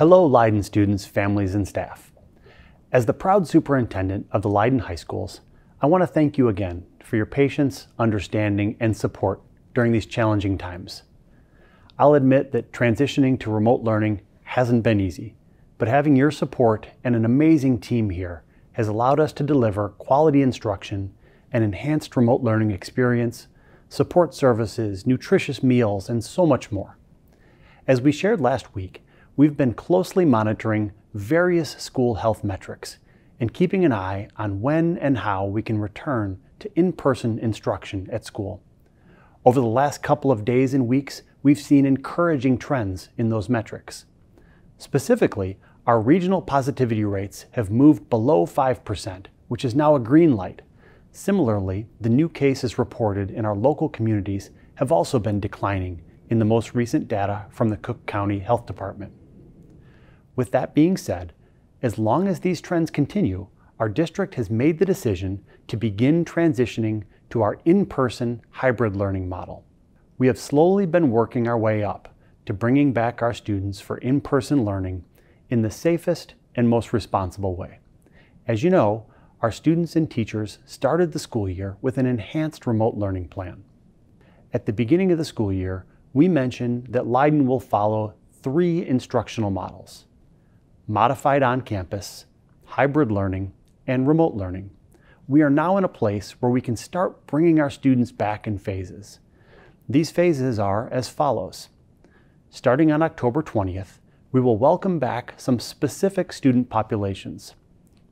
Hello, Leiden students, families, and staff. As the proud superintendent of the Leiden High Schools, I want to thank you again for your patience, understanding, and support during these challenging times. I'll admit that transitioning to remote learning hasn't been easy, but having your support and an amazing team here has allowed us to deliver quality instruction, an enhanced remote learning experience, support services, nutritious meals, and so much more. As we shared last week, we've been closely monitoring various school health metrics and keeping an eye on when and how we can return to in person instruction at school. Over the last couple of days and weeks, we've seen encouraging trends in those metrics. Specifically, our regional positivity rates have moved below 5%, which is now a green light. Similarly, the new cases reported in our local communities have also been declining in the most recent data from the Cook County Health Department. With that being said, as long as these trends continue, our district has made the decision to begin transitioning to our in-person hybrid learning model. We have slowly been working our way up to bringing back our students for in-person learning in the safest and most responsible way. As you know, our students and teachers started the school year with an enhanced remote learning plan. At the beginning of the school year, we mentioned that Leiden will follow three instructional models modified on campus, hybrid learning, and remote learning, we are now in a place where we can start bringing our students back in phases. These phases are as follows. Starting on October 20th, we will welcome back some specific student populations.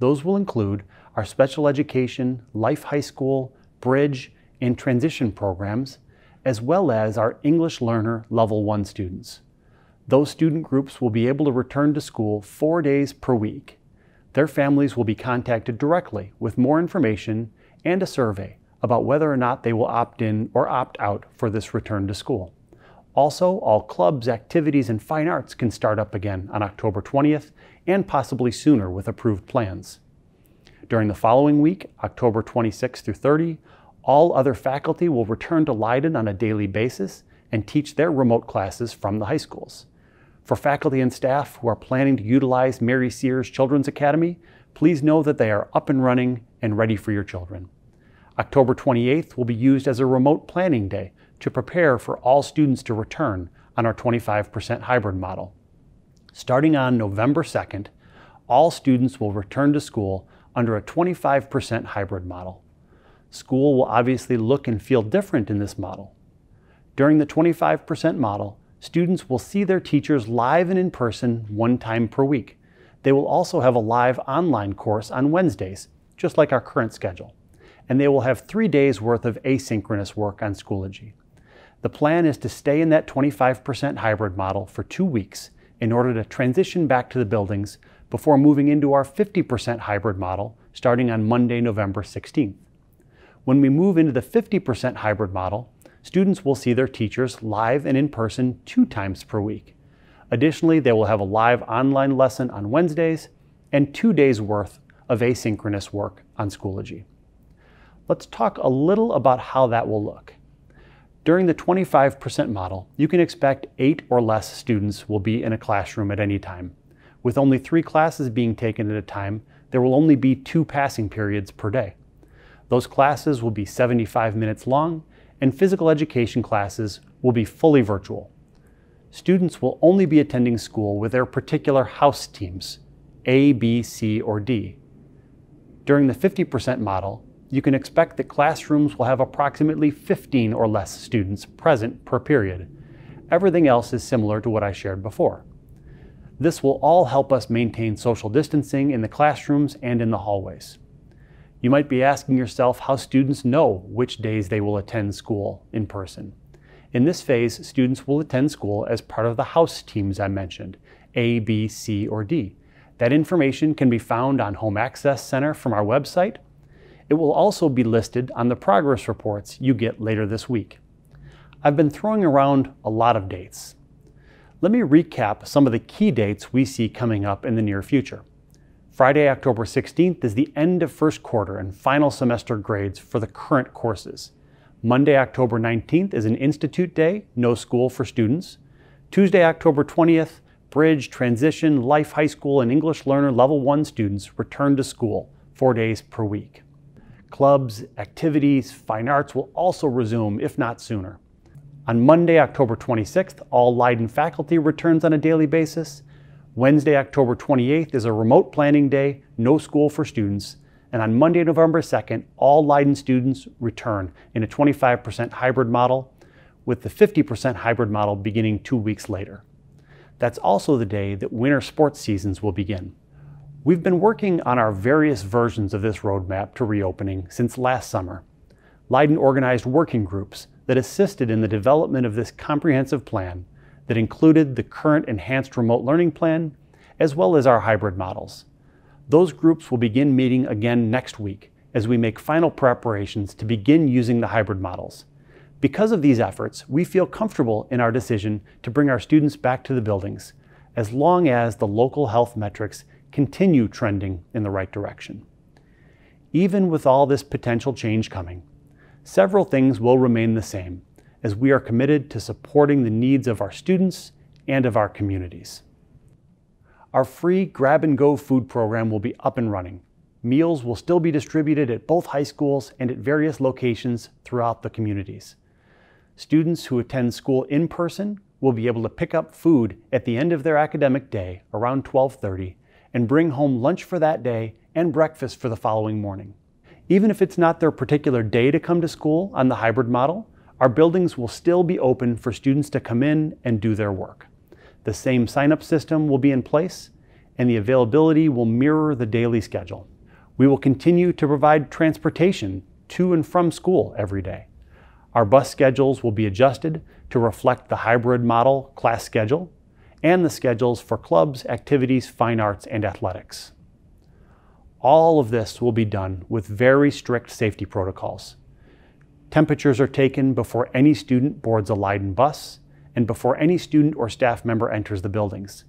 Those will include our special education, life high school, bridge, and transition programs, as well as our English learner level one students those student groups will be able to return to school four days per week. Their families will be contacted directly with more information and a survey about whether or not they will opt in or opt out for this return to school. Also, all clubs, activities, and fine arts can start up again on October 20th and possibly sooner with approved plans. During the following week, October 26 through 30, all other faculty will return to Leiden on a daily basis and teach their remote classes from the high schools. For faculty and staff who are planning to utilize Mary Sears Children's Academy, please know that they are up and running and ready for your children. October 28th will be used as a remote planning day to prepare for all students to return on our 25% hybrid model. Starting on November 2nd, all students will return to school under a 25% hybrid model. School will obviously look and feel different in this model. During the 25% model, students will see their teachers live and in person one time per week. They will also have a live online course on Wednesdays, just like our current schedule. And they will have three days worth of asynchronous work on Schoology. The plan is to stay in that 25% hybrid model for two weeks in order to transition back to the buildings before moving into our 50% hybrid model starting on Monday, November 16th. When we move into the 50% hybrid model, students will see their teachers live and in person two times per week. Additionally, they will have a live online lesson on Wednesdays and two days worth of asynchronous work on Schoology. Let's talk a little about how that will look. During the 25% model, you can expect eight or less students will be in a classroom at any time. With only three classes being taken at a time, there will only be two passing periods per day. Those classes will be 75 minutes long and physical education classes will be fully virtual. Students will only be attending school with their particular house teams, A, B, C, or D. During the 50% model, you can expect that classrooms will have approximately 15 or less students present per period. Everything else is similar to what I shared before. This will all help us maintain social distancing in the classrooms and in the hallways. You might be asking yourself how students know which days they will attend school in person. In this phase, students will attend school as part of the house teams I mentioned, A, B, C, or D. That information can be found on Home Access Center from our website. It will also be listed on the progress reports you get later this week. I've been throwing around a lot of dates. Let me recap some of the key dates we see coming up in the near future. Friday, October 16th is the end of first quarter and final semester grades for the current courses. Monday, October 19th is an institute day, no school for students. Tuesday, October 20th, Bridge, Transition, Life High School, and English Learner Level 1 students return to school four days per week. Clubs, activities, fine arts will also resume, if not sooner. On Monday, October 26th, all Leiden faculty returns on a daily basis. Wednesday, October 28th is a remote planning day, no school for students. And on Monday, November 2nd, all Leiden students return in a 25% hybrid model, with the 50% hybrid model beginning two weeks later. That's also the day that winter sports seasons will begin. We've been working on our various versions of this roadmap to reopening since last summer. Leiden organized working groups that assisted in the development of this comprehensive plan that included the current enhanced remote learning plan, as well as our hybrid models. Those groups will begin meeting again next week as we make final preparations to begin using the hybrid models. Because of these efforts, we feel comfortable in our decision to bring our students back to the buildings, as long as the local health metrics continue trending in the right direction. Even with all this potential change coming, several things will remain the same as we are committed to supporting the needs of our students and of our communities. Our free grab and go food program will be up and running. Meals will still be distributed at both high schools and at various locations throughout the communities. Students who attend school in person will be able to pick up food at the end of their academic day around 1230 and bring home lunch for that day and breakfast for the following morning. Even if it's not their particular day to come to school on the hybrid model, our buildings will still be open for students to come in and do their work. The same sign-up system will be in place, and the availability will mirror the daily schedule. We will continue to provide transportation to and from school every day. Our bus schedules will be adjusted to reflect the hybrid model class schedule and the schedules for clubs, activities, fine arts, and athletics. All of this will be done with very strict safety protocols. Temperatures are taken before any student boards a Leiden bus and before any student or staff member enters the buildings.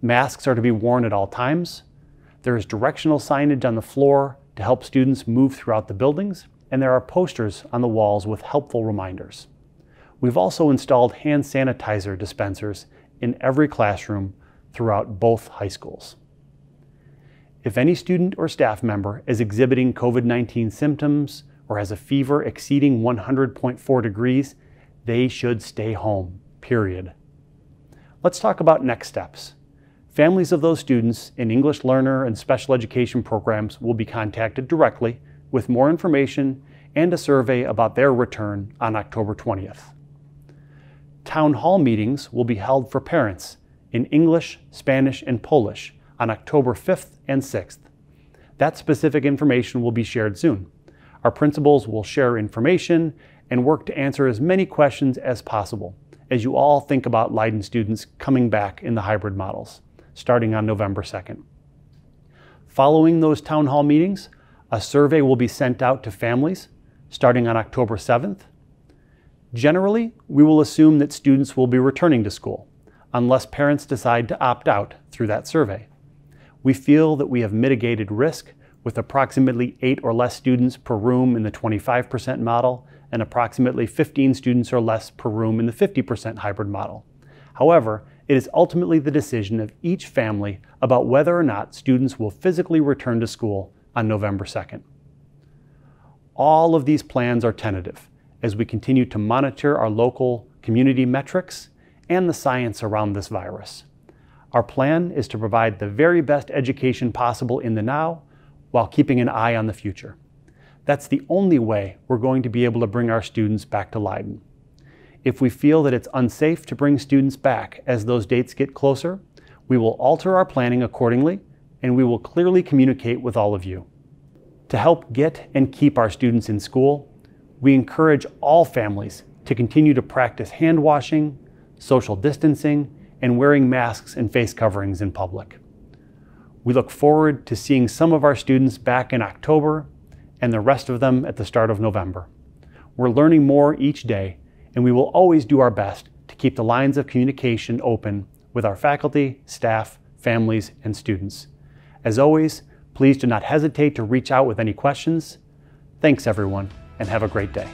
Masks are to be worn at all times. There is directional signage on the floor to help students move throughout the buildings, and there are posters on the walls with helpful reminders. We've also installed hand sanitizer dispensers in every classroom throughout both high schools. If any student or staff member is exhibiting COVID-19 symptoms, or has a fever exceeding 100.4 degrees, they should stay home, period. Let's talk about next steps. Families of those students in English learner and special education programs will be contacted directly with more information and a survey about their return on October 20th. Town hall meetings will be held for parents in English, Spanish, and Polish on October 5th and 6th. That specific information will be shared soon. Our principals will share information and work to answer as many questions as possible as you all think about Leiden students coming back in the hybrid models, starting on November 2nd. Following those town hall meetings, a survey will be sent out to families starting on October 7th. Generally, we will assume that students will be returning to school unless parents decide to opt out through that survey. We feel that we have mitigated risk with approximately eight or less students per room in the 25% model and approximately 15 students or less per room in the 50% hybrid model. However, it is ultimately the decision of each family about whether or not students will physically return to school on November 2nd. All of these plans are tentative as we continue to monitor our local community metrics and the science around this virus. Our plan is to provide the very best education possible in the now while keeping an eye on the future. That's the only way we're going to be able to bring our students back to Leiden. If we feel that it's unsafe to bring students back as those dates get closer, we will alter our planning accordingly and we will clearly communicate with all of you. To help get and keep our students in school, we encourage all families to continue to practice hand washing, social distancing, and wearing masks and face coverings in public. We look forward to seeing some of our students back in October and the rest of them at the start of November. We're learning more each day, and we will always do our best to keep the lines of communication open with our faculty, staff, families, and students. As always, please do not hesitate to reach out with any questions. Thanks, everyone, and have a great day.